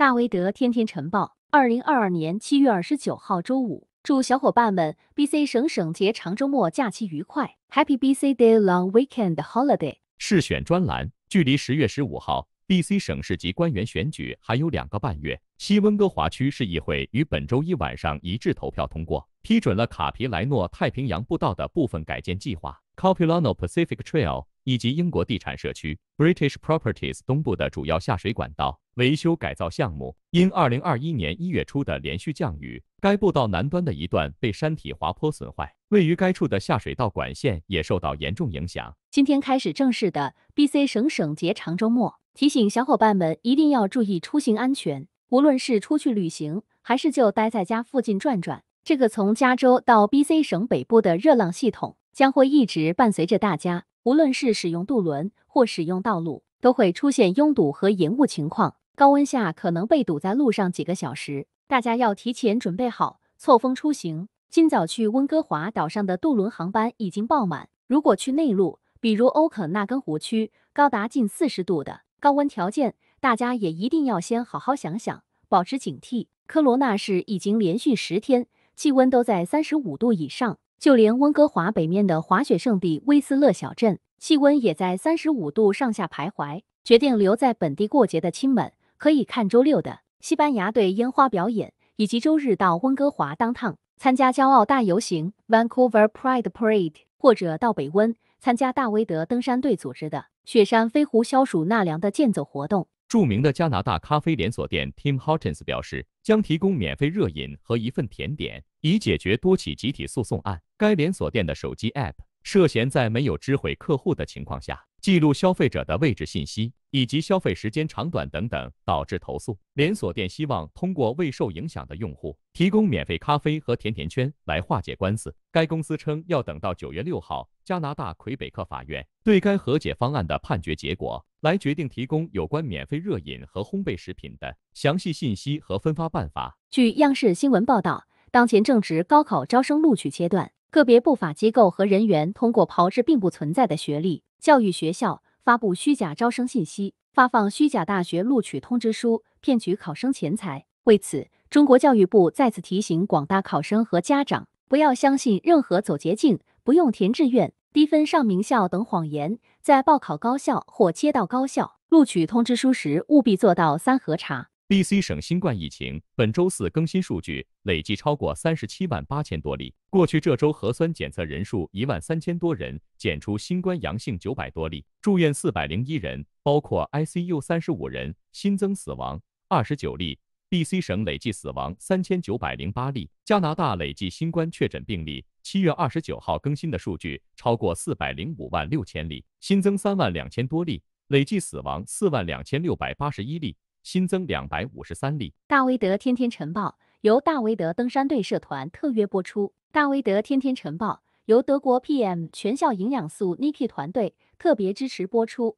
大威德天天晨报，二零二二年七月二十九号周五，祝小伙伴们 BC 省省节长周末假期愉快，Happy BC Day Long Weekend Holiday。试选专栏，距离十月十五号 BC 省市级官员选举还有两个半月，西温哥华区市议会于本周一晚上一致投票通过，批准了卡皮莱诺太平洋步道的部分改建计划 c o p u l a n o Pacific Trail。以及英国地产社区 British Properties 东部的主要下水管道维修改造项目，因二零二一年一月初的连续降雨，该步道南端的一段被山体滑坡损坏，位于该处的下水道管线也受到严重影响。今天开始正式的 BC 省省节长周末，提醒小伙伴们一定要注意出行安全，无论是出去旅行，还是就待在家附近转转。这个从加州到 BC 省北部的热浪系统将会一直伴随着大家。无论是使用渡轮或使用道路，都会出现拥堵和延误情况。高温下可能被堵在路上几个小时，大家要提前准备好，错峰出行，今早去温哥华岛上的渡轮航班已经爆满。如果去内陆，比如欧肯纳根湖区，高达近四十度的高温条件，大家也一定要先好好想想，保持警惕。科罗纳市已经连续十天，气温都在三十五度以上。就连温哥华北面的滑雪圣地威斯勒小镇，气温也在三十五度上下徘徊。决定留在本地过节的亲们，可以看周六的西班牙队烟花表演，以及周日到温哥华当趟参加骄傲大游行 （Vancouver Pride Parade），或者到北温参加大威德登山队组织的雪山飞狐消暑纳凉的健走活动。著名的加拿大咖啡连锁店 Tim Hortons 表示，将提供免费热饮和一份甜点，以解决多起集体诉讼案。该连锁店的手机 App 涉嫌在没有知会客户的情况下记录消费者的位置信息以及消费时间长短等等，导致投诉。连锁店希望通过未受影响的用户提供免费咖啡和甜甜圈来化解官司。该公司称要等到九月六号，加拿大魁北克法院对该和解方案的判决结果。来决定提供有关免费热饮和烘焙食品的详细信息和分发办法。据央视新闻报道，当前正值高考招生录取阶段，个别不法机构和人员通过炮制并不存在的学历教育学校，发布虚假招生信息，发放虚假大学录取通知书，骗取考生钱财。为此，中国教育部再次提醒广大考生和家长，不要相信任何走捷径、不用填志愿、低分上名校等谎言。在报考高校或接到高校录取通知书时，务必做到三核查。BC 省新冠疫情本周四更新数据，累计超过三十七万八千多例。过去这周核酸检测人数一万三千多人，检出新冠阳性九百多例，住院四百零一人，包括 ICU 三十五人，新增死亡二十九例。BC 省累计死亡三千九百零八例。加拿大累计新冠确诊病例。七月二十九号更新的数据超过四百零五万六千例，新增三万两千多例，累计死亡四万两千六百八十一例，新增两百五十三例。大威德天天晨报由大威德登山队社团特约播出，大威德天天晨报由德国 PM 全校营养素 Niki 团队特别支持播出。